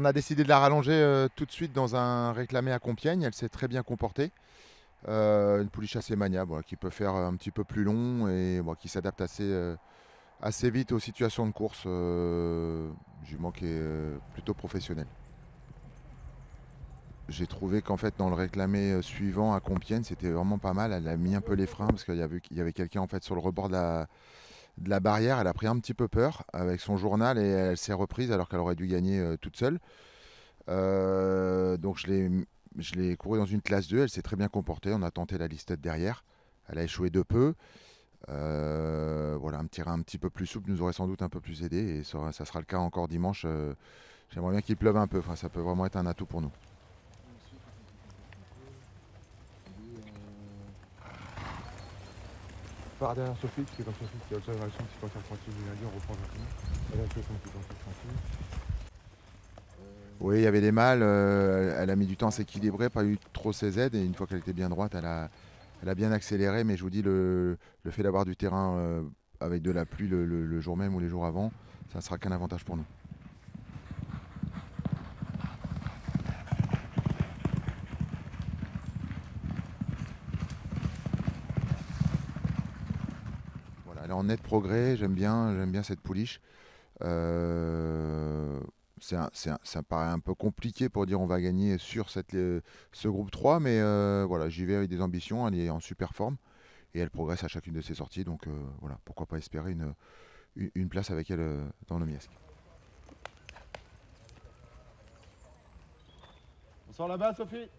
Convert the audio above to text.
on a décidé de la rallonger euh, tout de suite dans un réclamé à Compiègne. Elle s'est très bien comportée. Euh, une pouliche assez maniable, qui peut faire euh, un petit peu plus long et qui s'adapte assez, vite aux situations de course. J'ai qui est plutôt professionnel. J'ai trouvé qu'en fait dans le réclamé suivant à Compiègne, c'était vraiment pas mal. Elle a mis un peu les freins parce qu'il y avait, avait quelqu'un en fait sur le rebord de la de la barrière, elle a pris un petit peu peur avec son journal et elle s'est reprise alors qu'elle aurait dû gagner euh, toute seule. Euh, donc je l'ai couru dans une classe 2, elle s'est très bien comportée, on a tenté la listette derrière, elle a échoué de peu. Euh, voilà, un petit un petit peu plus souple nous aurait sans doute un peu plus aidé et ça, sera le cas encore dimanche. J'aimerais bien qu'il pleuve un peu, enfin, ça peut vraiment être un atout pour nous. on reprend Oui, il y avait des mâles, euh, elle a mis du temps à s'équilibrer, pas eu trop ses aides, et une fois qu'elle était bien droite, elle a, a bien accéléré, mais je vous dis, le, fait d'avoir du terrain euh, avec de la pluie le jour même ou les jours avant, ça ne sera qu'un avantage pour nous. en net progrès, j'aime bien, j'aime bien cette pouliche. Euh, ça paraît un peu compliqué pour dire on va gagner sur euh, ce groupe 3, mais euh, voilà, j'y vais avec des ambitions, elle est en super forme et elle progresse à chacune de ses sorties, donc voilà, pourquoi pas espérer une, place avec elle dans le Miesque. Bonsoir là-bas, Sophie